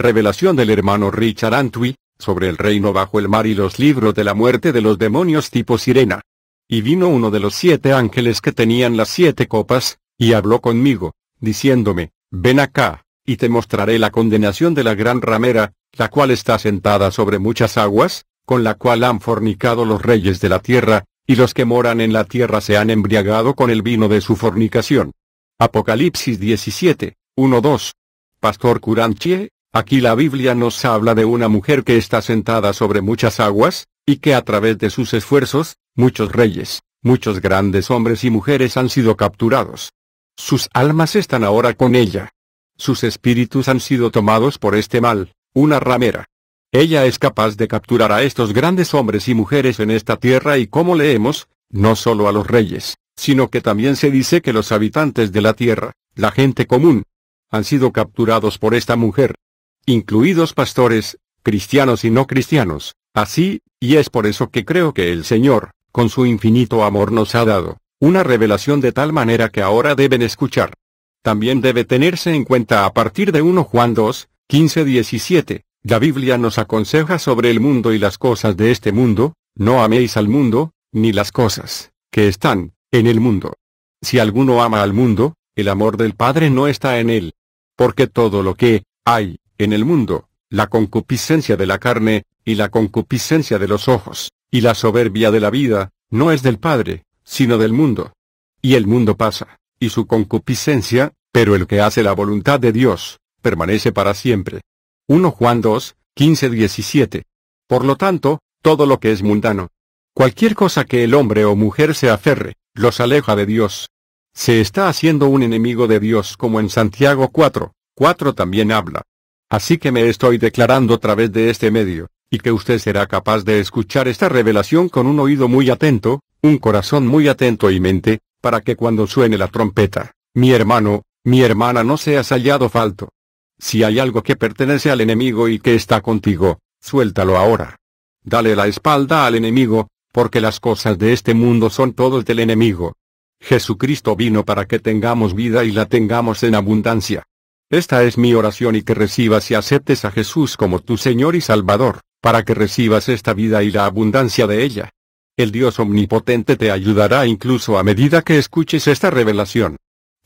Revelación del hermano Richard Antwi, sobre el reino bajo el mar y los libros de la muerte de los demonios tipo sirena. Y vino uno de los siete ángeles que tenían las siete copas, y habló conmigo, diciéndome, ven acá, y te mostraré la condenación de la gran ramera, la cual está sentada sobre muchas aguas, con la cual han fornicado los reyes de la tierra, y los que moran en la tierra se han embriagado con el vino de su fornicación. Apocalipsis 17, 1-2. Pastor Curanchie, Aquí la Biblia nos habla de una mujer que está sentada sobre muchas aguas, y que a través de sus esfuerzos, muchos reyes, muchos grandes hombres y mujeres han sido capturados. Sus almas están ahora con ella. Sus espíritus han sido tomados por este mal, una ramera. Ella es capaz de capturar a estos grandes hombres y mujeres en esta tierra y como leemos, no solo a los reyes, sino que también se dice que los habitantes de la tierra, la gente común, han sido capturados por esta mujer incluidos pastores, cristianos y no cristianos, así, y es por eso que creo que el Señor, con su infinito amor nos ha dado, una revelación de tal manera que ahora deben escuchar. También debe tenerse en cuenta a partir de 1 Juan 2, 15 17, la Biblia nos aconseja sobre el mundo y las cosas de este mundo, no améis al mundo, ni las cosas, que están, en el mundo. Si alguno ama al mundo, el amor del Padre no está en él. Porque todo lo que, hay, en el mundo, la concupiscencia de la carne, y la concupiscencia de los ojos, y la soberbia de la vida, no es del Padre, sino del mundo. Y el mundo pasa, y su concupiscencia, pero el que hace la voluntad de Dios, permanece para siempre. 1 Juan 2, 15 17. Por lo tanto, todo lo que es mundano, cualquier cosa que el hombre o mujer se aferre, los aleja de Dios. Se está haciendo un enemigo de Dios como en Santiago 4, 4 también habla. Así que me estoy declarando a través de este medio, y que usted será capaz de escuchar esta revelación con un oído muy atento, un corazón muy atento y mente, para que cuando suene la trompeta, mi hermano, mi hermana no seas hallado falto. Si hay algo que pertenece al enemigo y que está contigo, suéltalo ahora. Dale la espalda al enemigo, porque las cosas de este mundo son todos del enemigo. Jesucristo vino para que tengamos vida y la tengamos en abundancia. Esta es mi oración y que recibas y aceptes a Jesús como tu Señor y Salvador, para que recibas esta vida y la abundancia de ella. El Dios Omnipotente te ayudará incluso a medida que escuches esta revelación.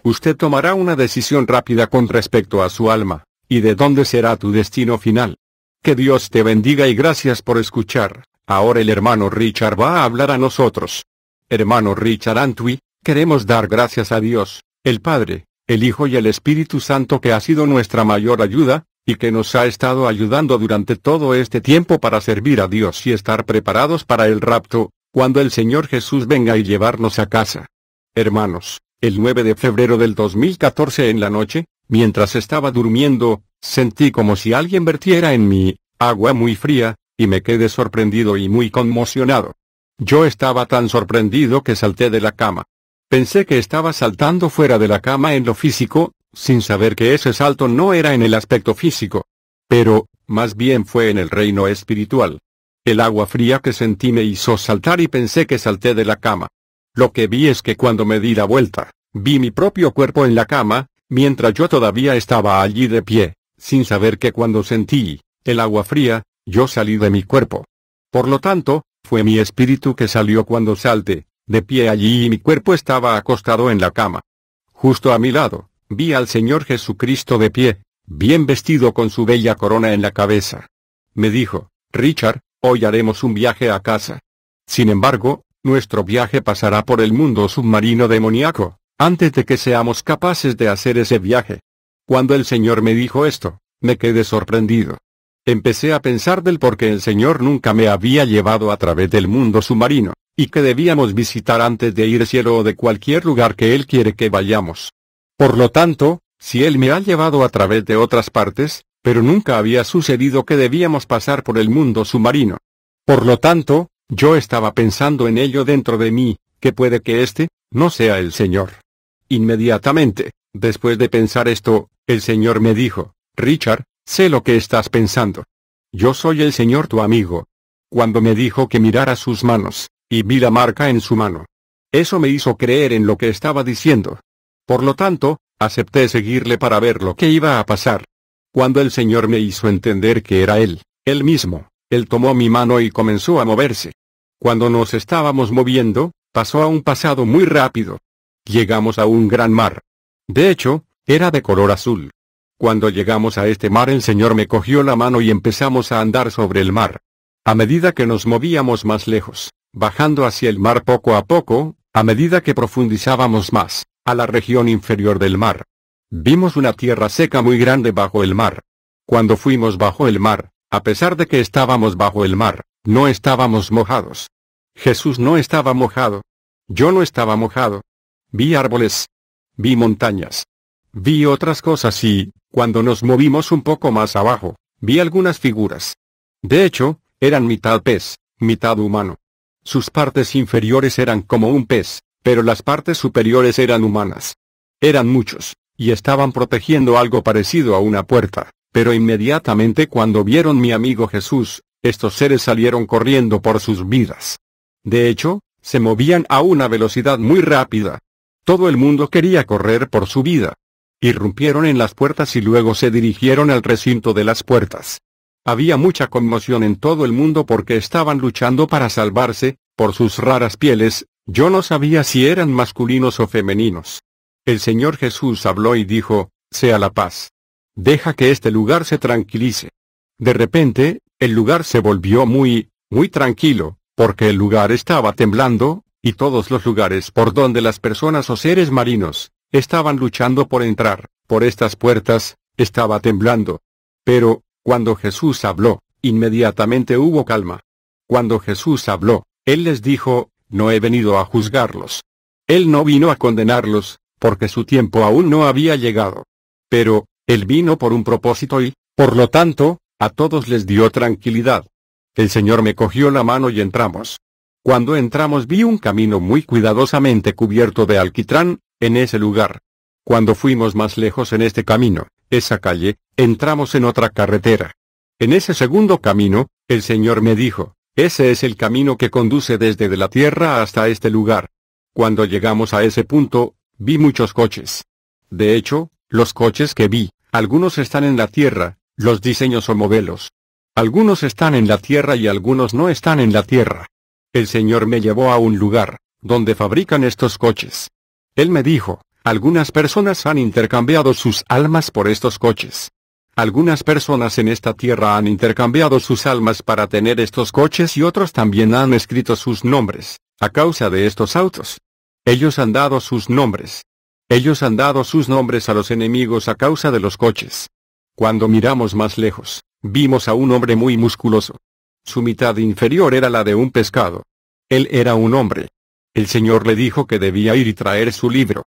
Usted tomará una decisión rápida con respecto a su alma, y de dónde será tu destino final. Que Dios te bendiga y gracias por escuchar. Ahora el hermano Richard va a hablar a nosotros. Hermano Richard Antwi, queremos dar gracias a Dios, el Padre, el Hijo y el Espíritu Santo que ha sido nuestra mayor ayuda, y que nos ha estado ayudando durante todo este tiempo para servir a Dios y estar preparados para el rapto, cuando el Señor Jesús venga y llevarnos a casa. Hermanos, el 9 de febrero del 2014 en la noche, mientras estaba durmiendo, sentí como si alguien vertiera en mí, agua muy fría, y me quedé sorprendido y muy conmocionado. Yo estaba tan sorprendido que salté de la cama. Pensé que estaba saltando fuera de la cama en lo físico, sin saber que ese salto no era en el aspecto físico. Pero, más bien fue en el reino espiritual. El agua fría que sentí me hizo saltar y pensé que salté de la cama. Lo que vi es que cuando me di la vuelta, vi mi propio cuerpo en la cama, mientras yo todavía estaba allí de pie, sin saber que cuando sentí el agua fría, yo salí de mi cuerpo. Por lo tanto, fue mi espíritu que salió cuando salté de pie allí y mi cuerpo estaba acostado en la cama. Justo a mi lado, vi al Señor Jesucristo de pie, bien vestido con su bella corona en la cabeza. Me dijo, Richard, hoy haremos un viaje a casa. Sin embargo, nuestro viaje pasará por el mundo submarino demoníaco, antes de que seamos capaces de hacer ese viaje. Cuando el Señor me dijo esto, me quedé sorprendido. Empecé a pensar del por qué el Señor nunca me había llevado a través del mundo submarino y que debíamos visitar antes de ir cielo o de cualquier lugar que Él quiere que vayamos. Por lo tanto, si Él me ha llevado a través de otras partes, pero nunca había sucedido que debíamos pasar por el mundo submarino. Por lo tanto, yo estaba pensando en ello dentro de mí, que puede que éste, no sea el Señor. Inmediatamente, después de pensar esto, el Señor me dijo, Richard, sé lo que estás pensando. Yo soy el Señor tu amigo. Cuando me dijo que mirara sus manos, y vi la marca en su mano. Eso me hizo creer en lo que estaba diciendo. Por lo tanto, acepté seguirle para ver lo que iba a pasar. Cuando el Señor me hizo entender que era Él, Él mismo, Él tomó mi mano y comenzó a moverse. Cuando nos estábamos moviendo, pasó a un pasado muy rápido. Llegamos a un gran mar. De hecho, era de color azul. Cuando llegamos a este mar el Señor me cogió la mano y empezamos a andar sobre el mar. A medida que nos movíamos más lejos, bajando hacia el mar poco a poco, a medida que profundizábamos más, a la región inferior del mar. Vimos una tierra seca muy grande bajo el mar. Cuando fuimos bajo el mar, a pesar de que estábamos bajo el mar, no estábamos mojados. Jesús no estaba mojado. Yo no estaba mojado. Vi árboles. Vi montañas. Vi otras cosas y, cuando nos movimos un poco más abajo, vi algunas figuras. De hecho, eran mitad pez, mitad humano. Sus partes inferiores eran como un pez, pero las partes superiores eran humanas. Eran muchos, y estaban protegiendo algo parecido a una puerta, pero inmediatamente cuando vieron mi amigo Jesús, estos seres salieron corriendo por sus vidas. De hecho, se movían a una velocidad muy rápida. Todo el mundo quería correr por su vida. Irrumpieron en las puertas y luego se dirigieron al recinto de las puertas. Había mucha conmoción en todo el mundo porque estaban luchando para salvarse, por sus raras pieles, yo no sabía si eran masculinos o femeninos. El Señor Jesús habló y dijo, sea la paz. Deja que este lugar se tranquilice. De repente, el lugar se volvió muy, muy tranquilo, porque el lugar estaba temblando, y todos los lugares por donde las personas o seres marinos, estaban luchando por entrar, por estas puertas, estaba temblando. Pero, cuando Jesús habló, inmediatamente hubo calma. Cuando Jesús habló, Él les dijo, no he venido a juzgarlos. Él no vino a condenarlos, porque su tiempo aún no había llegado. Pero, Él vino por un propósito y, por lo tanto, a todos les dio tranquilidad. El Señor me cogió la mano y entramos. Cuando entramos vi un camino muy cuidadosamente cubierto de alquitrán, en ese lugar. Cuando fuimos más lejos en este camino, esa calle, entramos en otra carretera. En ese segundo camino, el Señor me dijo, ese es el camino que conduce desde la tierra hasta este lugar. Cuando llegamos a ese punto, vi muchos coches. De hecho, los coches que vi, algunos están en la tierra, los diseños o modelos. Algunos están en la tierra y algunos no están en la tierra. El Señor me llevó a un lugar, donde fabrican estos coches. Él me dijo, algunas personas han intercambiado sus almas por estos coches. Algunas personas en esta tierra han intercambiado sus almas para tener estos coches y otros también han escrito sus nombres, a causa de estos autos. Ellos han dado sus nombres. Ellos han dado sus nombres a los enemigos a causa de los coches. Cuando miramos más lejos, vimos a un hombre muy musculoso. Su mitad inferior era la de un pescado. Él era un hombre. El Señor le dijo que debía ir y traer su libro.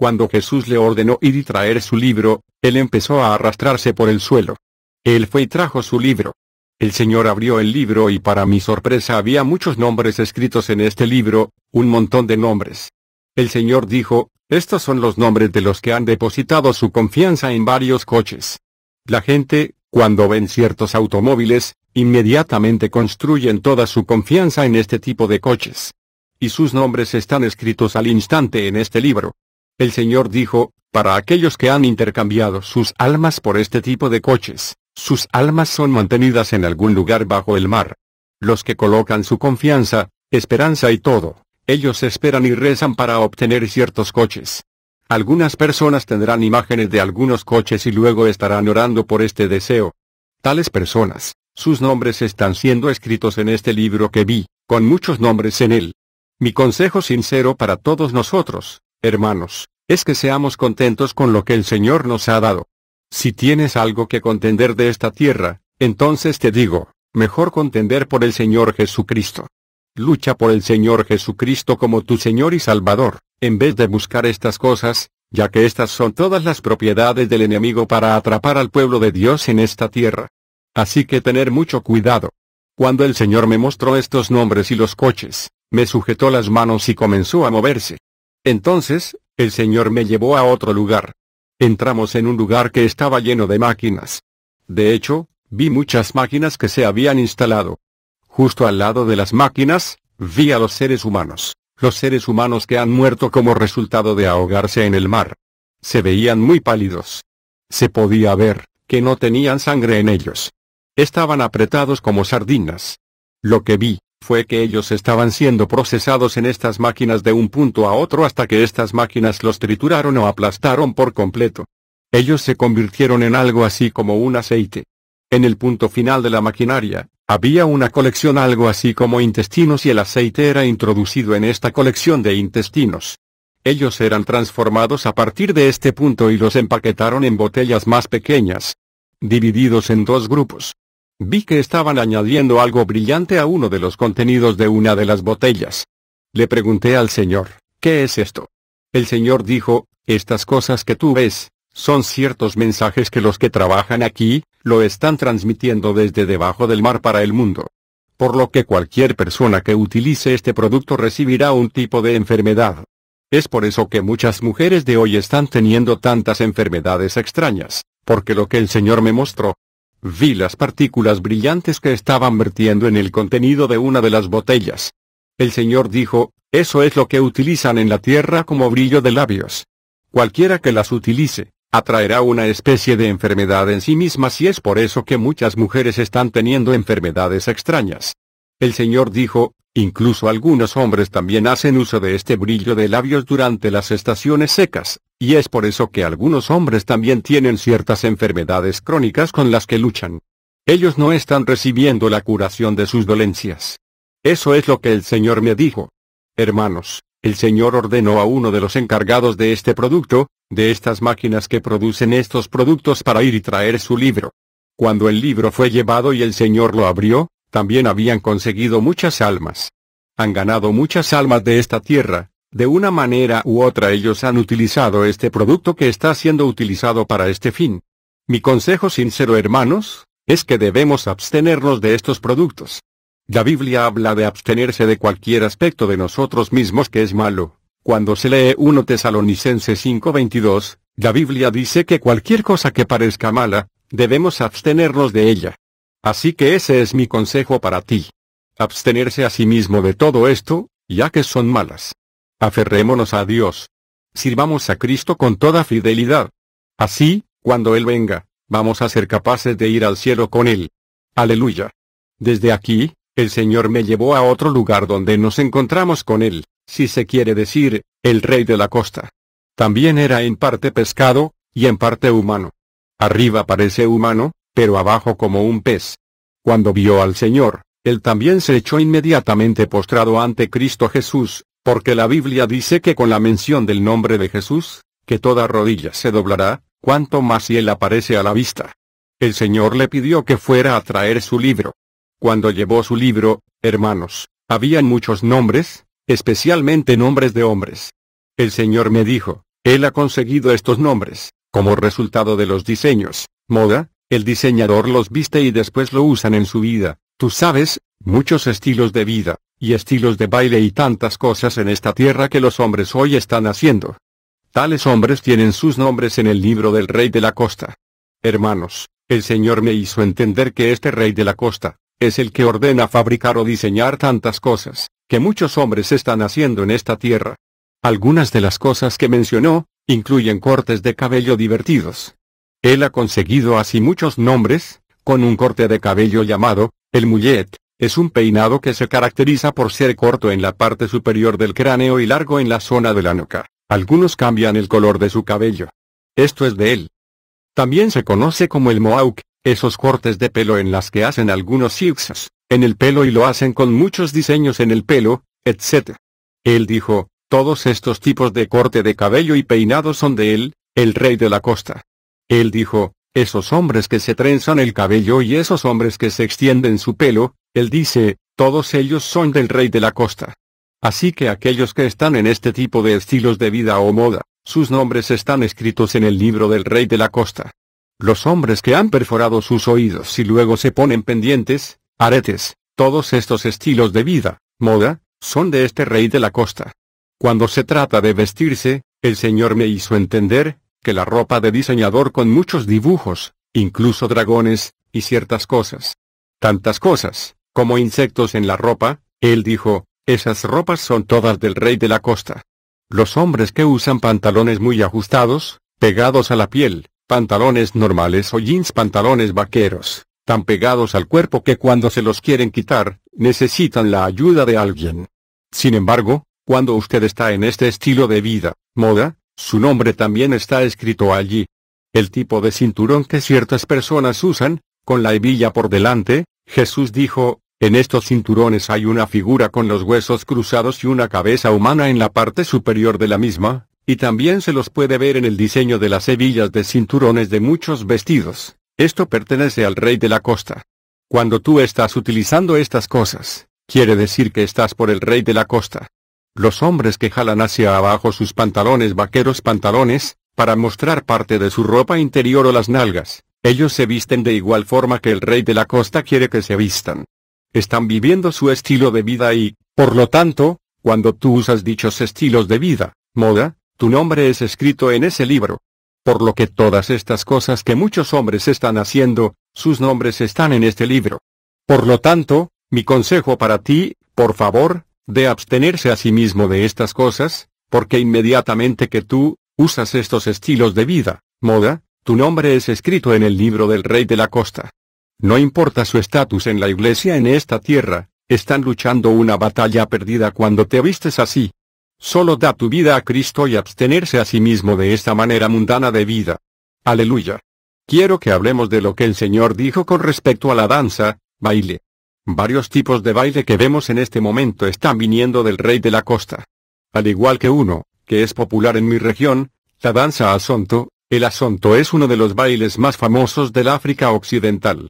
Cuando Jesús le ordenó ir y traer su libro, él empezó a arrastrarse por el suelo. Él fue y trajo su libro. El Señor abrió el libro y para mi sorpresa había muchos nombres escritos en este libro, un montón de nombres. El Señor dijo, estos son los nombres de los que han depositado su confianza en varios coches. La gente, cuando ven ciertos automóviles, inmediatamente construyen toda su confianza en este tipo de coches. Y sus nombres están escritos al instante en este libro. El Señor dijo, para aquellos que han intercambiado sus almas por este tipo de coches, sus almas son mantenidas en algún lugar bajo el mar. Los que colocan su confianza, esperanza y todo, ellos esperan y rezan para obtener ciertos coches. Algunas personas tendrán imágenes de algunos coches y luego estarán orando por este deseo. Tales personas, sus nombres están siendo escritos en este libro que vi, con muchos nombres en él. Mi consejo sincero para todos nosotros, hermanos, es que seamos contentos con lo que el Señor nos ha dado. Si tienes algo que contender de esta tierra, entonces te digo, mejor contender por el Señor Jesucristo. Lucha por el Señor Jesucristo como tu Señor y Salvador, en vez de buscar estas cosas, ya que estas son todas las propiedades del enemigo para atrapar al pueblo de Dios en esta tierra. Así que tener mucho cuidado. Cuando el Señor me mostró estos nombres y los coches, me sujetó las manos y comenzó a moverse. Entonces, el señor me llevó a otro lugar. Entramos en un lugar que estaba lleno de máquinas. De hecho, vi muchas máquinas que se habían instalado. Justo al lado de las máquinas, vi a los seres humanos, los seres humanos que han muerto como resultado de ahogarse en el mar. Se veían muy pálidos. Se podía ver, que no tenían sangre en ellos. Estaban apretados como sardinas. Lo que vi, fue que ellos estaban siendo procesados en estas máquinas de un punto a otro hasta que estas máquinas los trituraron o aplastaron por completo. Ellos se convirtieron en algo así como un aceite. En el punto final de la maquinaria, había una colección algo así como intestinos y el aceite era introducido en esta colección de intestinos. Ellos eran transformados a partir de este punto y los empaquetaron en botellas más pequeñas, divididos en dos grupos. Vi que estaban añadiendo algo brillante a uno de los contenidos de una de las botellas. Le pregunté al señor, ¿qué es esto? El señor dijo, estas cosas que tú ves, son ciertos mensajes que los que trabajan aquí, lo están transmitiendo desde debajo del mar para el mundo. Por lo que cualquier persona que utilice este producto recibirá un tipo de enfermedad. Es por eso que muchas mujeres de hoy están teniendo tantas enfermedades extrañas, porque lo que el Señor me mostró, Vi las partículas brillantes que estaban vertiendo en el contenido de una de las botellas. El Señor dijo, eso es lo que utilizan en la tierra como brillo de labios. Cualquiera que las utilice, atraerá una especie de enfermedad en sí misma si es por eso que muchas mujeres están teniendo enfermedades extrañas. El Señor dijo, Incluso algunos hombres también hacen uso de este brillo de labios durante las estaciones secas, y es por eso que algunos hombres también tienen ciertas enfermedades crónicas con las que luchan. Ellos no están recibiendo la curación de sus dolencias. Eso es lo que el Señor me dijo. Hermanos, el Señor ordenó a uno de los encargados de este producto, de estas máquinas que producen estos productos para ir y traer su libro. Cuando el libro fue llevado y el Señor lo abrió, también habían conseguido muchas almas. Han ganado muchas almas de esta tierra, de una manera u otra ellos han utilizado este producto que está siendo utilizado para este fin. Mi consejo sincero hermanos, es que debemos abstenernos de estos productos. La Biblia habla de abstenerse de cualquier aspecto de nosotros mismos que es malo. Cuando se lee 1 Tesalonicense 5:22, la Biblia dice que cualquier cosa que parezca mala, debemos abstenernos de ella. Así que ese es mi consejo para ti. Abstenerse a sí mismo de todo esto, ya que son malas. Aferrémonos a Dios. Sirvamos a Cristo con toda fidelidad. Así, cuando Él venga, vamos a ser capaces de ir al cielo con Él. Aleluya. Desde aquí, el Señor me llevó a otro lugar donde nos encontramos con Él, si se quiere decir, el Rey de la Costa. También era en parte pescado, y en parte humano. Arriba parece humano, pero abajo como un pez. Cuando vio al Señor, él también se echó inmediatamente postrado ante Cristo Jesús, porque la Biblia dice que con la mención del nombre de Jesús, que toda rodilla se doblará, cuanto más si él aparece a la vista. El Señor le pidió que fuera a traer su libro. Cuando llevó su libro, hermanos, habían muchos nombres, especialmente nombres de hombres. El Señor me dijo, Él ha conseguido estos nombres, como resultado de los diseños, moda, el diseñador los viste y después lo usan en su vida, tú sabes, muchos estilos de vida, y estilos de baile y tantas cosas en esta tierra que los hombres hoy están haciendo. Tales hombres tienen sus nombres en el libro del rey de la costa. Hermanos, el Señor me hizo entender que este rey de la costa, es el que ordena fabricar o diseñar tantas cosas, que muchos hombres están haciendo en esta tierra. Algunas de las cosas que mencionó, incluyen cortes de cabello divertidos, él ha conseguido así muchos nombres, con un corte de cabello llamado, el mullet, es un peinado que se caracteriza por ser corto en la parte superior del cráneo y largo en la zona de la nuca. Algunos cambian el color de su cabello. Esto es de él. También se conoce como el mohawk, esos cortes de pelo en las que hacen algunos zigzags en el pelo y lo hacen con muchos diseños en el pelo, etc. Él dijo, todos estos tipos de corte de cabello y peinado son de él, el rey de la costa. Él dijo, esos hombres que se trenzan el cabello y esos hombres que se extienden su pelo, él dice, todos ellos son del rey de la costa. Así que aquellos que están en este tipo de estilos de vida o moda, sus nombres están escritos en el libro del rey de la costa. Los hombres que han perforado sus oídos y luego se ponen pendientes, aretes, todos estos estilos de vida, moda, son de este rey de la costa. Cuando se trata de vestirse, el Señor me hizo entender, que la ropa de diseñador con muchos dibujos, incluso dragones, y ciertas cosas. Tantas cosas, como insectos en la ropa, él dijo, esas ropas son todas del rey de la costa. Los hombres que usan pantalones muy ajustados, pegados a la piel, pantalones normales o jeans pantalones vaqueros, tan pegados al cuerpo que cuando se los quieren quitar, necesitan la ayuda de alguien. Sin embargo, cuando usted está en este estilo de vida, moda, su nombre también está escrito allí. El tipo de cinturón que ciertas personas usan, con la hebilla por delante, Jesús dijo, en estos cinturones hay una figura con los huesos cruzados y una cabeza humana en la parte superior de la misma, y también se los puede ver en el diseño de las hebillas de cinturones de muchos vestidos. Esto pertenece al rey de la costa. Cuando tú estás utilizando estas cosas, quiere decir que estás por el rey de la costa. Los hombres que jalan hacia abajo sus pantalones vaqueros pantalones, para mostrar parte de su ropa interior o las nalgas, ellos se visten de igual forma que el rey de la costa quiere que se vistan. Están viviendo su estilo de vida y, por lo tanto, cuando tú usas dichos estilos de vida, moda, tu nombre es escrito en ese libro. Por lo que todas estas cosas que muchos hombres están haciendo, sus nombres están en este libro. Por lo tanto, mi consejo para ti, por favor, de abstenerse a sí mismo de estas cosas, porque inmediatamente que tú, usas estos estilos de vida, moda, tu nombre es escrito en el libro del rey de la costa. No importa su estatus en la iglesia en esta tierra, están luchando una batalla perdida cuando te vistes así. Solo da tu vida a Cristo y abstenerse a sí mismo de esta manera mundana de vida. Aleluya. Quiero que hablemos de lo que el Señor dijo con respecto a la danza, baile. Varios tipos de baile que vemos en este momento están viniendo del rey de la costa. Al igual que uno, que es popular en mi región, la danza asonto, el asonto es uno de los bailes más famosos del África Occidental.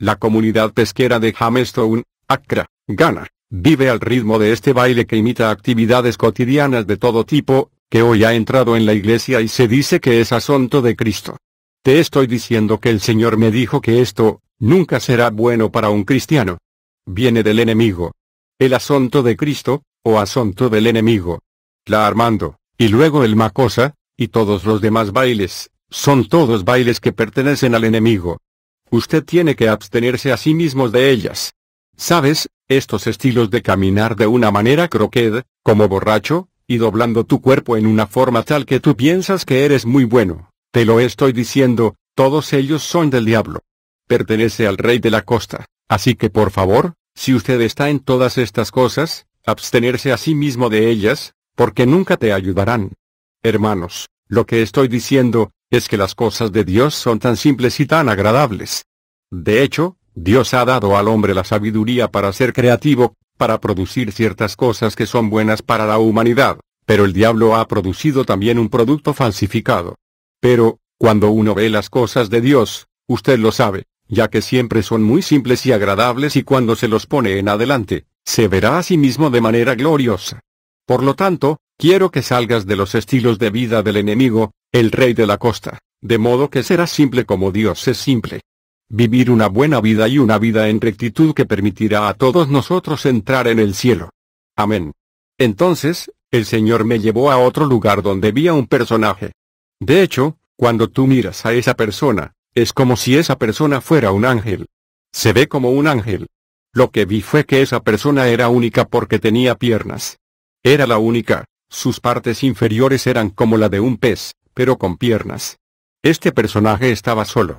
La comunidad pesquera de Jamestown, Accra, Ghana, vive al ritmo de este baile que imita actividades cotidianas de todo tipo, que hoy ha entrado en la iglesia y se dice que es asunto de Cristo. Te estoy diciendo que el Señor me dijo que esto, nunca será bueno para un cristiano. Viene del enemigo. El asunto de Cristo, o asunto del enemigo. La Armando, y luego el Macosa, y todos los demás bailes, son todos bailes que pertenecen al enemigo. Usted tiene que abstenerse a sí mismo de ellas. ¿Sabes? Estos estilos de caminar de una manera croqued, como borracho, y doblando tu cuerpo en una forma tal que tú piensas que eres muy bueno, te lo estoy diciendo, todos ellos son del diablo. Pertenece al rey de la costa, Así que por favor, si usted está en todas estas cosas, abstenerse a sí mismo de ellas, porque nunca te ayudarán. Hermanos, lo que estoy diciendo, es que las cosas de Dios son tan simples y tan agradables. De hecho, Dios ha dado al hombre la sabiduría para ser creativo, para producir ciertas cosas que son buenas para la humanidad, pero el diablo ha producido también un producto falsificado. Pero, cuando uno ve las cosas de Dios, usted lo sabe, ya que siempre son muy simples y agradables y cuando se los pone en adelante, se verá a sí mismo de manera gloriosa. Por lo tanto, quiero que salgas de los estilos de vida del enemigo, el rey de la costa, de modo que serás simple como Dios es simple. Vivir una buena vida y una vida en rectitud que permitirá a todos nosotros entrar en el cielo. Amén. Entonces, el Señor me llevó a otro lugar donde vi a un personaje. De hecho, cuando tú miras a esa persona, es como si esa persona fuera un ángel. Se ve como un ángel. Lo que vi fue que esa persona era única porque tenía piernas. Era la única, sus partes inferiores eran como la de un pez, pero con piernas. Este personaje estaba solo.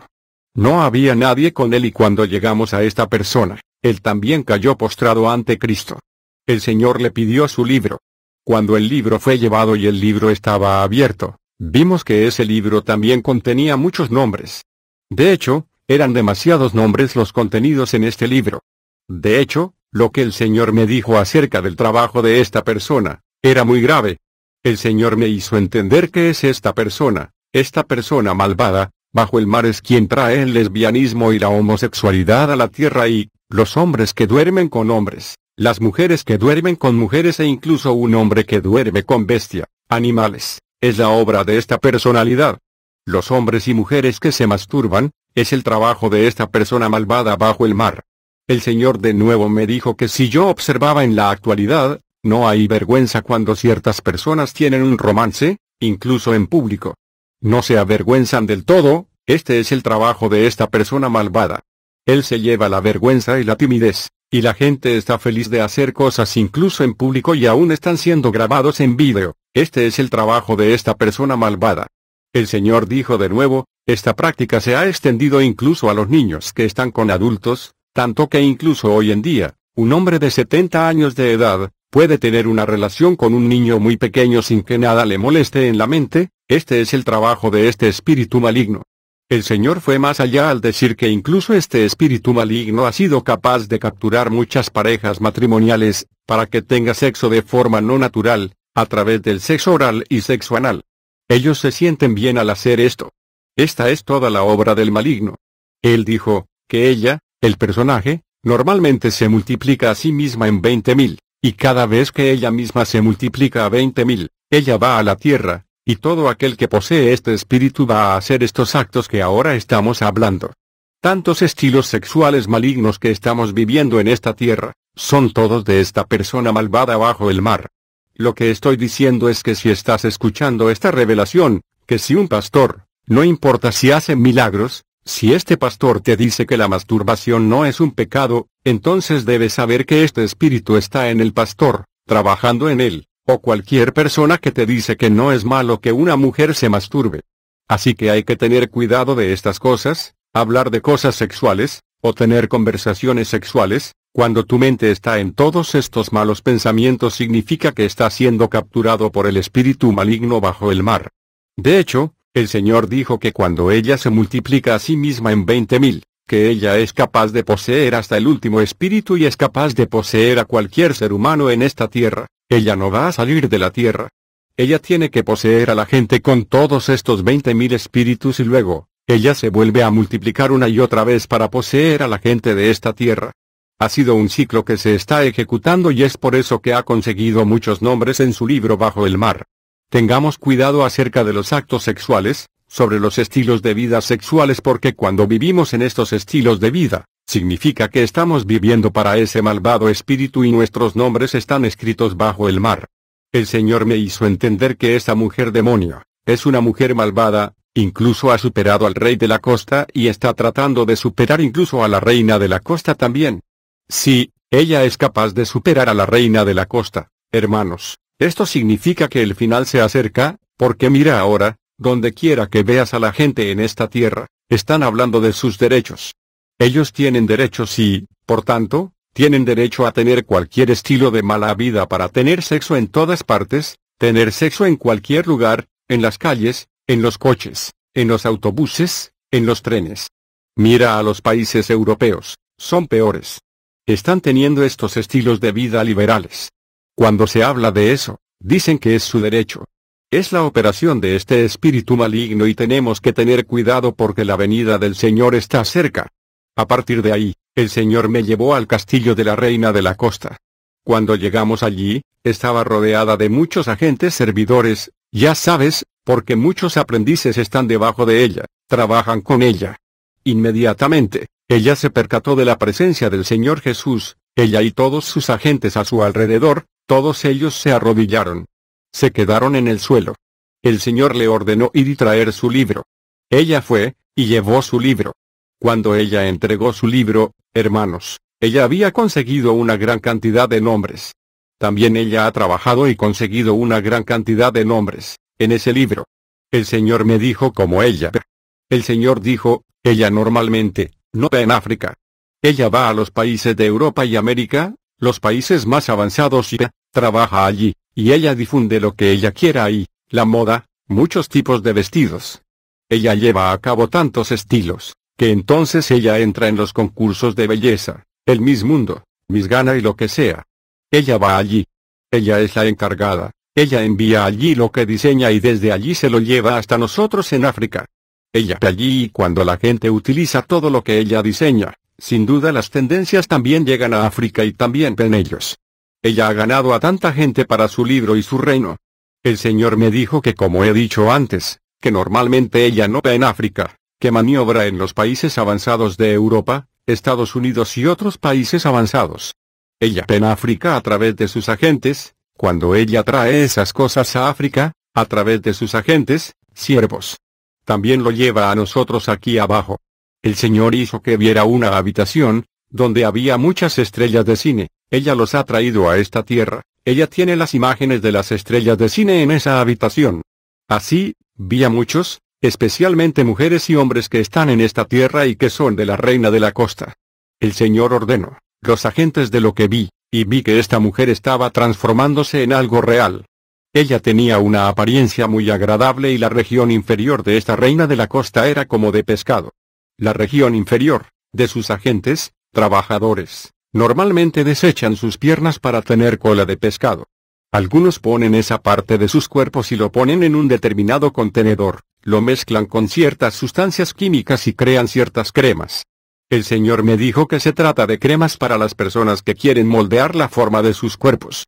No había nadie con él y cuando llegamos a esta persona, él también cayó postrado ante Cristo. El Señor le pidió su libro. Cuando el libro fue llevado y el libro estaba abierto, vimos que ese libro también contenía muchos nombres. De hecho, eran demasiados nombres los contenidos en este libro. De hecho, lo que el Señor me dijo acerca del trabajo de esta persona, era muy grave. El Señor me hizo entender que es esta persona, esta persona malvada, bajo el mar es quien trae el lesbianismo y la homosexualidad a la tierra y, los hombres que duermen con hombres, las mujeres que duermen con mujeres e incluso un hombre que duerme con bestia, animales, es la obra de esta personalidad. Los hombres y mujeres que se masturban, es el trabajo de esta persona malvada bajo el mar. El señor de nuevo me dijo que si yo observaba en la actualidad, no hay vergüenza cuando ciertas personas tienen un romance, incluso en público. No se avergüenzan del todo, este es el trabajo de esta persona malvada. Él se lleva la vergüenza y la timidez, y la gente está feliz de hacer cosas incluso en público y aún están siendo grabados en vídeo, este es el trabajo de esta persona malvada. El Señor dijo de nuevo, esta práctica se ha extendido incluso a los niños que están con adultos, tanto que incluso hoy en día, un hombre de 70 años de edad, puede tener una relación con un niño muy pequeño sin que nada le moleste en la mente, este es el trabajo de este espíritu maligno. El Señor fue más allá al decir que incluso este espíritu maligno ha sido capaz de capturar muchas parejas matrimoniales, para que tenga sexo de forma no natural, a través del sexo oral y sexo anal. Ellos se sienten bien al hacer esto. Esta es toda la obra del maligno. Él dijo, que ella, el personaje, normalmente se multiplica a sí misma en 20.000, y cada vez que ella misma se multiplica a 20.000, ella va a la tierra, y todo aquel que posee este espíritu va a hacer estos actos que ahora estamos hablando. Tantos estilos sexuales malignos que estamos viviendo en esta tierra, son todos de esta persona malvada bajo el mar. Lo que estoy diciendo es que si estás escuchando esta revelación, que si un pastor, no importa si hace milagros, si este pastor te dice que la masturbación no es un pecado, entonces debes saber que este espíritu está en el pastor, trabajando en él, o cualquier persona que te dice que no es malo que una mujer se masturbe. Así que hay que tener cuidado de estas cosas, hablar de cosas sexuales, o tener conversaciones sexuales, cuando tu mente está en todos estos malos pensamientos significa que está siendo capturado por el espíritu maligno bajo el mar. De hecho, el Señor dijo que cuando ella se multiplica a sí misma en 20.000, que ella es capaz de poseer hasta el último espíritu y es capaz de poseer a cualquier ser humano en esta tierra, ella no va a salir de la tierra. Ella tiene que poseer a la gente con todos estos 20.000 espíritus y luego, ella se vuelve a multiplicar una y otra vez para poseer a la gente de esta tierra. Ha sido un ciclo que se está ejecutando y es por eso que ha conseguido muchos nombres en su libro Bajo el Mar. Tengamos cuidado acerca de los actos sexuales, sobre los estilos de vida sexuales porque cuando vivimos en estos estilos de vida, significa que estamos viviendo para ese malvado espíritu y nuestros nombres están escritos bajo el mar. El Señor me hizo entender que esa mujer demonio, es una mujer malvada, incluso ha superado al rey de la costa y está tratando de superar incluso a la reina de la costa también, Sí, ella es capaz de superar a la reina de la costa, hermanos. Esto significa que el final se acerca, porque mira ahora, donde quiera que veas a la gente en esta tierra, están hablando de sus derechos. Ellos tienen derechos y, por tanto, tienen derecho a tener cualquier estilo de mala vida para tener sexo en todas partes, tener sexo en cualquier lugar, en las calles, en los coches, en los autobuses, en los trenes. Mira a los países europeos, son peores están teniendo estos estilos de vida liberales. Cuando se habla de eso, dicen que es su derecho. Es la operación de este espíritu maligno y tenemos que tener cuidado porque la venida del Señor está cerca. A partir de ahí, el Señor me llevó al castillo de la Reina de la Costa. Cuando llegamos allí, estaba rodeada de muchos agentes servidores, ya sabes, porque muchos aprendices están debajo de ella, trabajan con ella. Inmediatamente, ella se percató de la presencia del Señor Jesús, ella y todos sus agentes a su alrededor, todos ellos se arrodillaron. Se quedaron en el suelo. El Señor le ordenó ir y traer su libro. Ella fue, y llevó su libro. Cuando ella entregó su libro, hermanos, ella había conseguido una gran cantidad de nombres. También ella ha trabajado y conseguido una gran cantidad de nombres, en ese libro. El Señor me dijo como ella. El Señor dijo, ella normalmente, Nota en África. Ella va a los países de Europa y América, los países más avanzados y trabaja allí, y ella difunde lo que ella quiera ahí, la moda, muchos tipos de vestidos. Ella lleva a cabo tantos estilos, que entonces ella entra en los concursos de belleza, el Miss Mundo, Miss Gana y lo que sea. Ella va allí. Ella es la encargada, ella envía allí lo que diseña y desde allí se lo lleva hasta nosotros en África. Ella allí y cuando la gente utiliza todo lo que ella diseña, sin duda las tendencias también llegan a África y también ven ellos. Ella ha ganado a tanta gente para su libro y su reino. El Señor me dijo que como he dicho antes, que normalmente ella no ve en África, que maniobra en los países avanzados de Europa, Estados Unidos y otros países avanzados. Ella en África a través de sus agentes, cuando ella trae esas cosas a África, a través de sus agentes, siervos también lo lleva a nosotros aquí abajo. El Señor hizo que viera una habitación, donde había muchas estrellas de cine, ella los ha traído a esta tierra, ella tiene las imágenes de las estrellas de cine en esa habitación. Así, vi a muchos, especialmente mujeres y hombres que están en esta tierra y que son de la reina de la costa. El Señor ordenó, los agentes de lo que vi, y vi que esta mujer estaba transformándose en algo real. Ella tenía una apariencia muy agradable y la región inferior de esta reina de la costa era como de pescado. La región inferior, de sus agentes, trabajadores, normalmente desechan sus piernas para tener cola de pescado. Algunos ponen esa parte de sus cuerpos y lo ponen en un determinado contenedor, lo mezclan con ciertas sustancias químicas y crean ciertas cremas. El Señor me dijo que se trata de cremas para las personas que quieren moldear la forma de sus cuerpos.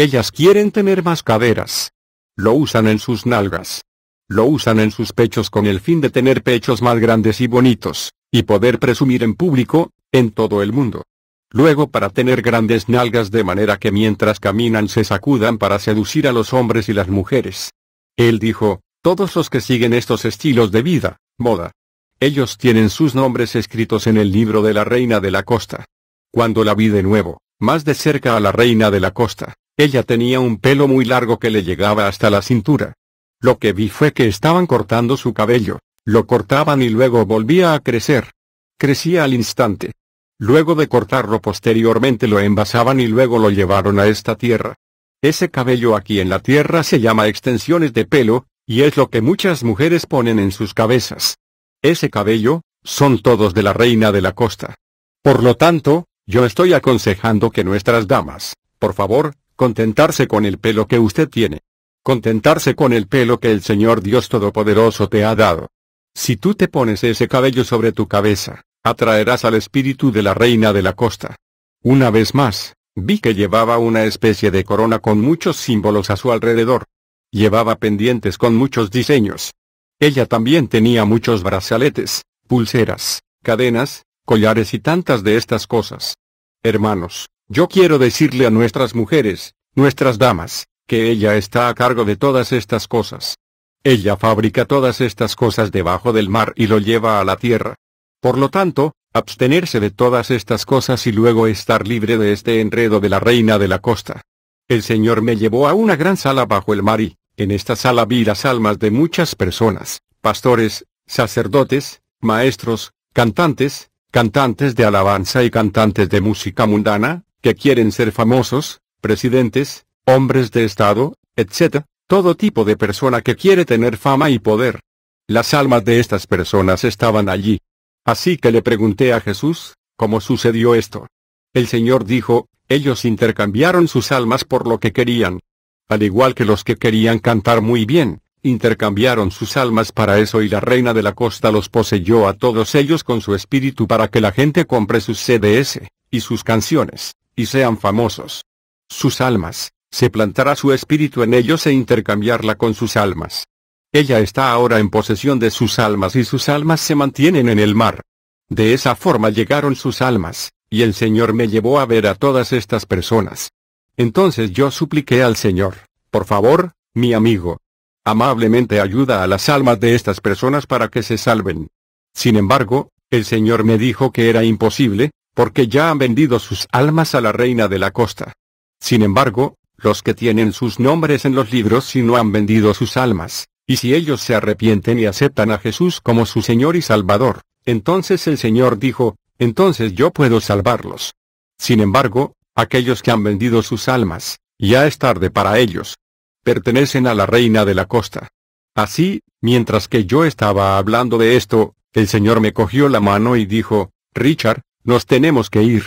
Ellas quieren tener más caderas. Lo usan en sus nalgas. Lo usan en sus pechos con el fin de tener pechos más grandes y bonitos, y poder presumir en público, en todo el mundo. Luego para tener grandes nalgas de manera que mientras caminan se sacudan para seducir a los hombres y las mujeres. Él dijo, todos los que siguen estos estilos de vida, moda. Ellos tienen sus nombres escritos en el libro de la Reina de la Costa. Cuando la vi de nuevo, más de cerca a la Reina de la Costa, ella tenía un pelo muy largo que le llegaba hasta la cintura. Lo que vi fue que estaban cortando su cabello, lo cortaban y luego volvía a crecer. Crecía al instante. Luego de cortarlo posteriormente lo envasaban y luego lo llevaron a esta tierra. Ese cabello aquí en la tierra se llama extensiones de pelo, y es lo que muchas mujeres ponen en sus cabezas. Ese cabello, son todos de la reina de la costa. Por lo tanto, yo estoy aconsejando que nuestras damas, por favor, Contentarse con el pelo que usted tiene. Contentarse con el pelo que el Señor Dios Todopoderoso te ha dado. Si tú te pones ese cabello sobre tu cabeza, atraerás al espíritu de la reina de la costa. Una vez más, vi que llevaba una especie de corona con muchos símbolos a su alrededor. Llevaba pendientes con muchos diseños. Ella también tenía muchos brazaletes, pulseras, cadenas, collares y tantas de estas cosas. Hermanos, yo quiero decirle a nuestras mujeres, nuestras damas, que ella está a cargo de todas estas cosas. Ella fabrica todas estas cosas debajo del mar y lo lleva a la tierra. Por lo tanto, abstenerse de todas estas cosas y luego estar libre de este enredo de la reina de la costa. El Señor me llevó a una gran sala bajo el mar y, en esta sala vi las almas de muchas personas, pastores, sacerdotes, maestros, cantantes, cantantes de alabanza y cantantes de música mundana, que quieren ser famosos, presidentes, hombres de Estado, etc., todo tipo de persona que quiere tener fama y poder. Las almas de estas personas estaban allí. Así que le pregunté a Jesús, ¿cómo sucedió esto? El Señor dijo, ellos intercambiaron sus almas por lo que querían. Al igual que los que querían cantar muy bien, intercambiaron sus almas para eso y la reina de la costa los poseyó a todos ellos con su espíritu para que la gente compre sus CDS, y sus canciones, y sean famosos. Sus almas, se plantará su espíritu en ellos e intercambiarla con sus almas. Ella está ahora en posesión de sus almas y sus almas se mantienen en el mar. De esa forma llegaron sus almas, y el Señor me llevó a ver a todas estas personas. Entonces yo supliqué al Señor, por favor, mi amigo. Amablemente ayuda a las almas de estas personas para que se salven. Sin embargo, el Señor me dijo que era imposible, porque ya han vendido sus almas a la reina de la costa. Sin embargo, los que tienen sus nombres en los libros si no han vendido sus almas, y si ellos se arrepienten y aceptan a Jesús como su Señor y Salvador, entonces el Señor dijo, entonces yo puedo salvarlos. Sin embargo, aquellos que han vendido sus almas, ya es tarde para ellos. Pertenecen a la reina de la costa. Así, mientras que yo estaba hablando de esto, el Señor me cogió la mano y dijo, Richard, nos tenemos que ir.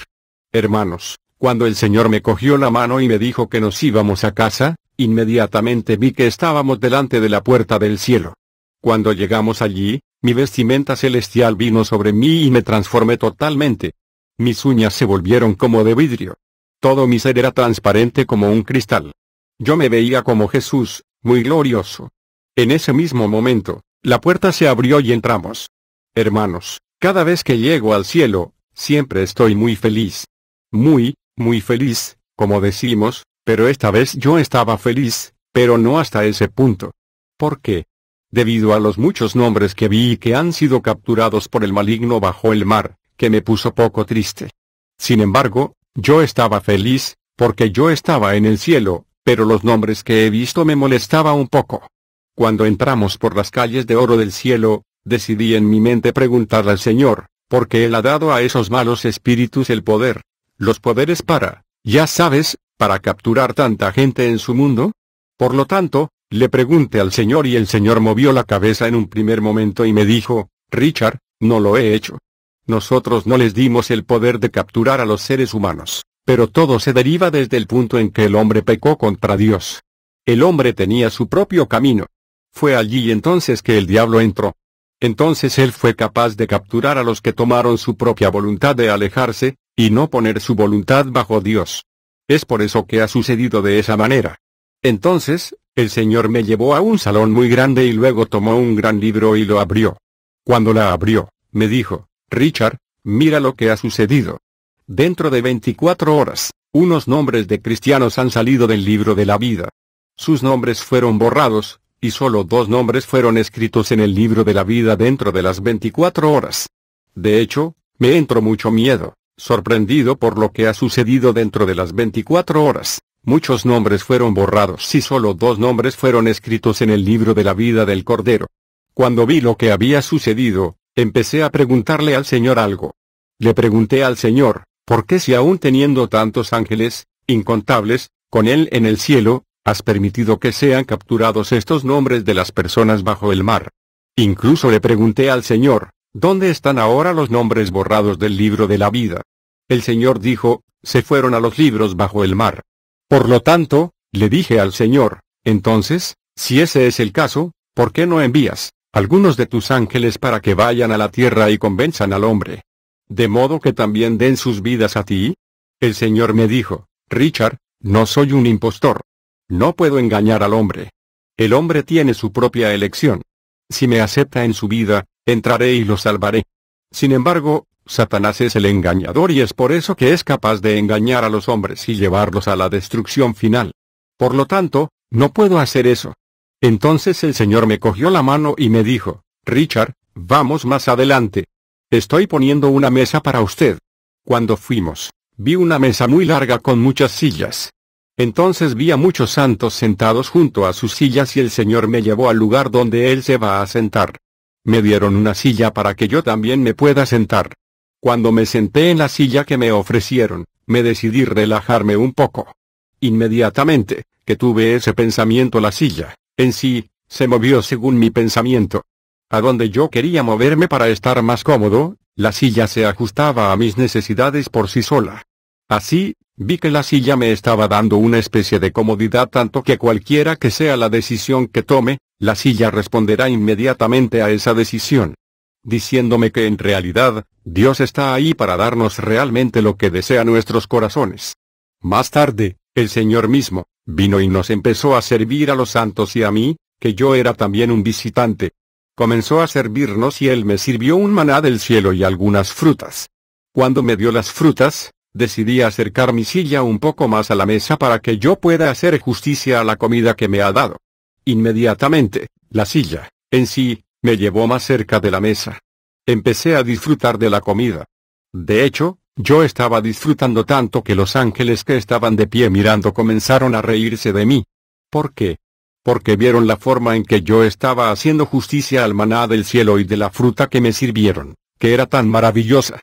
Hermanos, cuando el Señor me cogió la mano y me dijo que nos íbamos a casa, inmediatamente vi que estábamos delante de la puerta del cielo. Cuando llegamos allí, mi vestimenta celestial vino sobre mí y me transformé totalmente. Mis uñas se volvieron como de vidrio. Todo mi ser era transparente como un cristal. Yo me veía como Jesús, muy glorioso. En ese mismo momento, la puerta se abrió y entramos. Hermanos, cada vez que llego al cielo, Siempre estoy muy feliz. Muy, muy feliz, como decimos, pero esta vez yo estaba feliz, pero no hasta ese punto. ¿Por qué? Debido a los muchos nombres que vi y que han sido capturados por el maligno bajo el mar, que me puso poco triste. Sin embargo, yo estaba feliz, porque yo estaba en el cielo, pero los nombres que he visto me molestaba un poco. Cuando entramos por las calles de oro del cielo, decidí en mi mente preguntar al Señor, porque Él ha dado a esos malos espíritus el poder, los poderes para, ya sabes, para capturar tanta gente en su mundo. Por lo tanto, le pregunté al Señor y el Señor movió la cabeza en un primer momento y me dijo, Richard, no lo he hecho. Nosotros no les dimos el poder de capturar a los seres humanos, pero todo se deriva desde el punto en que el hombre pecó contra Dios. El hombre tenía su propio camino. Fue allí entonces que el diablo entró, entonces él fue capaz de capturar a los que tomaron su propia voluntad de alejarse, y no poner su voluntad bajo Dios. Es por eso que ha sucedido de esa manera. Entonces, el Señor me llevó a un salón muy grande y luego tomó un gran libro y lo abrió. Cuando la abrió, me dijo, Richard, mira lo que ha sucedido. Dentro de 24 horas, unos nombres de cristianos han salido del libro de la vida. Sus nombres fueron borrados, y solo dos nombres fueron escritos en el libro de la vida dentro de las 24 horas. De hecho, me entró mucho miedo, sorprendido por lo que ha sucedido dentro de las 24 horas. Muchos nombres fueron borrados y solo dos nombres fueron escritos en el libro de la vida del Cordero. Cuando vi lo que había sucedido, empecé a preguntarle al Señor algo. Le pregunté al Señor, ¿por qué si aún teniendo tantos ángeles, incontables, con Él en el cielo, Has permitido que sean capturados estos nombres de las personas bajo el mar. Incluso le pregunté al Señor, ¿dónde están ahora los nombres borrados del libro de la vida? El Señor dijo, se fueron a los libros bajo el mar. Por lo tanto, le dije al Señor, entonces, si ese es el caso, ¿por qué no envías algunos de tus ángeles para que vayan a la tierra y convenzan al hombre? De modo que también den sus vidas a ti? El Señor me dijo, Richard, no soy un impostor. No puedo engañar al hombre. El hombre tiene su propia elección. Si me acepta en su vida, entraré y lo salvaré. Sin embargo, Satanás es el engañador y es por eso que es capaz de engañar a los hombres y llevarlos a la destrucción final. Por lo tanto, no puedo hacer eso. Entonces el Señor me cogió la mano y me dijo, Richard, vamos más adelante. Estoy poniendo una mesa para usted. Cuando fuimos, vi una mesa muy larga con muchas sillas. Entonces vi a muchos santos sentados junto a sus sillas y el Señor me llevó al lugar donde Él se va a sentar. Me dieron una silla para que yo también me pueda sentar. Cuando me senté en la silla que me ofrecieron, me decidí relajarme un poco. Inmediatamente, que tuve ese pensamiento la silla, en sí, se movió según mi pensamiento. A donde yo quería moverme para estar más cómodo, la silla se ajustaba a mis necesidades por sí sola. Así, Vi que la silla me estaba dando una especie de comodidad tanto que cualquiera que sea la decisión que tome, la silla responderá inmediatamente a esa decisión. Diciéndome que en realidad, Dios está ahí para darnos realmente lo que desea nuestros corazones. Más tarde, el Señor mismo, vino y nos empezó a servir a los santos y a mí, que yo era también un visitante. Comenzó a servirnos y Él me sirvió un maná del cielo y algunas frutas. Cuando me dio las frutas, Decidí acercar mi silla un poco más a la mesa para que yo pueda hacer justicia a la comida que me ha dado. Inmediatamente, la silla, en sí, me llevó más cerca de la mesa. Empecé a disfrutar de la comida. De hecho, yo estaba disfrutando tanto que los ángeles que estaban de pie mirando comenzaron a reírse de mí. ¿Por qué? Porque vieron la forma en que yo estaba haciendo justicia al maná del cielo y de la fruta que me sirvieron, que era tan maravillosa.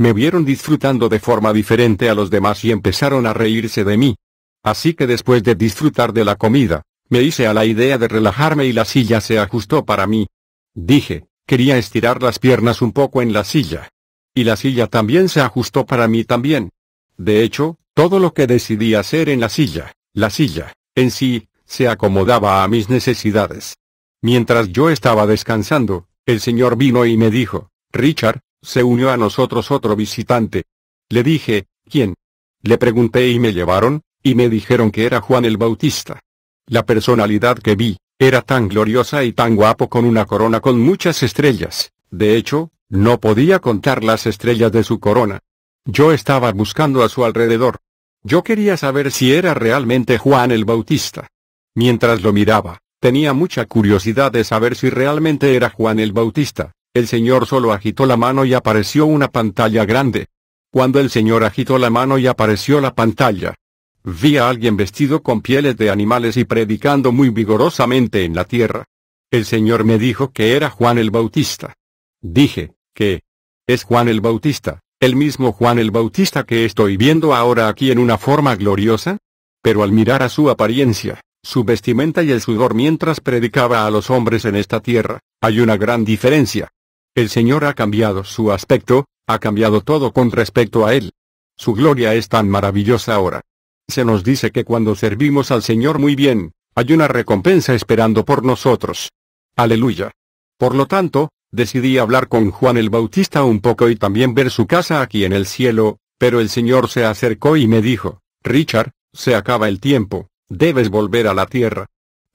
Me vieron disfrutando de forma diferente a los demás y empezaron a reírse de mí. Así que después de disfrutar de la comida, me hice a la idea de relajarme y la silla se ajustó para mí. Dije, quería estirar las piernas un poco en la silla. Y la silla también se ajustó para mí también. De hecho, todo lo que decidí hacer en la silla, la silla, en sí, se acomodaba a mis necesidades. Mientras yo estaba descansando, el señor vino y me dijo, Richard, se unió a nosotros otro visitante. Le dije, ¿quién? Le pregunté y me llevaron, y me dijeron que era Juan el Bautista. La personalidad que vi, era tan gloriosa y tan guapo con una corona con muchas estrellas. De hecho, no podía contar las estrellas de su corona. Yo estaba buscando a su alrededor. Yo quería saber si era realmente Juan el Bautista. Mientras lo miraba, tenía mucha curiosidad de saber si realmente era Juan el Bautista. El señor solo agitó la mano y apareció una pantalla grande. Cuando el señor agitó la mano y apareció la pantalla, vi a alguien vestido con pieles de animales y predicando muy vigorosamente en la tierra. El señor me dijo que era Juan el Bautista. Dije, que es Juan el Bautista, el mismo Juan el Bautista que estoy viendo ahora aquí en una forma gloriosa. Pero al mirar a su apariencia, su vestimenta y el sudor mientras predicaba a los hombres en esta tierra, hay una gran diferencia. El Señor ha cambiado su aspecto, ha cambiado todo con respecto a Él. Su gloria es tan maravillosa ahora. Se nos dice que cuando servimos al Señor muy bien, hay una recompensa esperando por nosotros. Aleluya. Por lo tanto, decidí hablar con Juan el Bautista un poco y también ver su casa aquí en el cielo, pero el Señor se acercó y me dijo, Richard, se acaba el tiempo, debes volver a la tierra.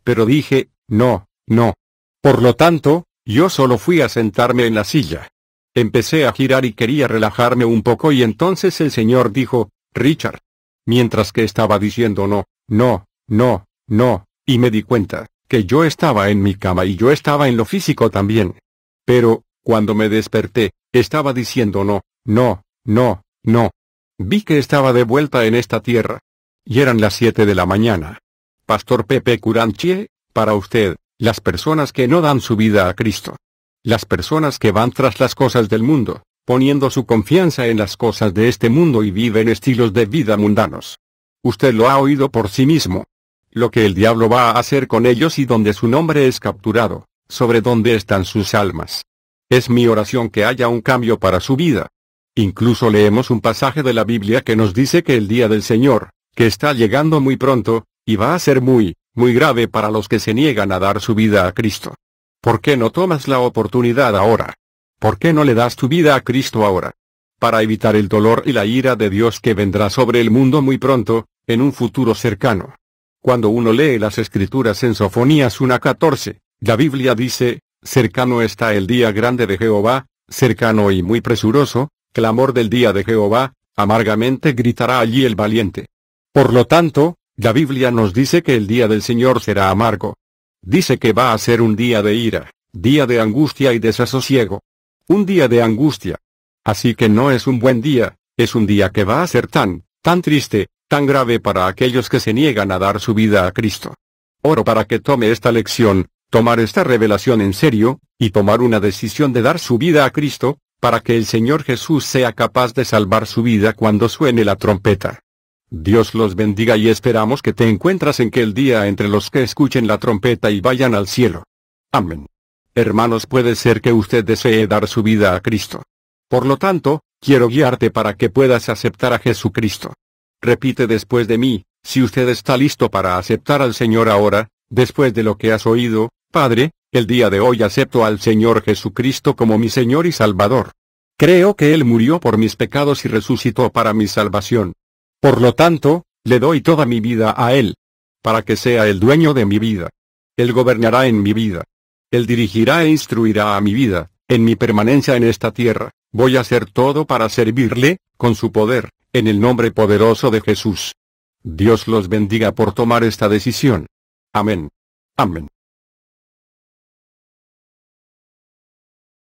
Pero dije, no, no. Por lo tanto, yo solo fui a sentarme en la silla. Empecé a girar y quería relajarme un poco y entonces el señor dijo, Richard. Mientras que estaba diciendo no, no, no, no, y me di cuenta, que yo estaba en mi cama y yo estaba en lo físico también. Pero, cuando me desperté, estaba diciendo no, no, no, no. Vi que estaba de vuelta en esta tierra. Y eran las siete de la mañana. Pastor Pepe Curanchie, para usted. Las personas que no dan su vida a Cristo. Las personas que van tras las cosas del mundo, poniendo su confianza en las cosas de este mundo y viven estilos de vida mundanos. Usted lo ha oído por sí mismo. Lo que el diablo va a hacer con ellos y donde su nombre es capturado, sobre dónde están sus almas. Es mi oración que haya un cambio para su vida. Incluso leemos un pasaje de la Biblia que nos dice que el día del Señor, que está llegando muy pronto, y va a ser muy muy grave para los que se niegan a dar su vida a Cristo. ¿Por qué no tomas la oportunidad ahora? ¿Por qué no le das tu vida a Cristo ahora? Para evitar el dolor y la ira de Dios que vendrá sobre el mundo muy pronto, en un futuro cercano. Cuando uno lee las escrituras en Sofonías 1.14, la Biblia dice, Cercano está el día grande de Jehová, cercano y muy presuroso, clamor del día de Jehová, amargamente gritará allí el valiente. Por lo tanto, la Biblia nos dice que el día del Señor será amargo. Dice que va a ser un día de ira, día de angustia y desasosiego. Un día de angustia. Así que no es un buen día, es un día que va a ser tan, tan triste, tan grave para aquellos que se niegan a dar su vida a Cristo. Oro para que tome esta lección, tomar esta revelación en serio, y tomar una decisión de dar su vida a Cristo, para que el Señor Jesús sea capaz de salvar su vida cuando suene la trompeta. Dios los bendiga y esperamos que te encuentras en aquel día entre los que escuchen la trompeta y vayan al cielo. Amén. Hermanos, puede ser que usted desee dar su vida a Cristo. Por lo tanto, quiero guiarte para que puedas aceptar a Jesucristo. Repite después de mí, si usted está listo para aceptar al Señor ahora, después de lo que has oído, Padre, el día de hoy acepto al Señor Jesucristo como mi Señor y Salvador. Creo que Él murió por mis pecados y resucitó para mi salvación. Por lo tanto, le doy toda mi vida a Él. Para que sea el dueño de mi vida. Él gobernará en mi vida. Él dirigirá e instruirá a mi vida, en mi permanencia en esta tierra. Voy a hacer todo para servirle, con su poder, en el nombre poderoso de Jesús. Dios los bendiga por tomar esta decisión. Amén. Amén.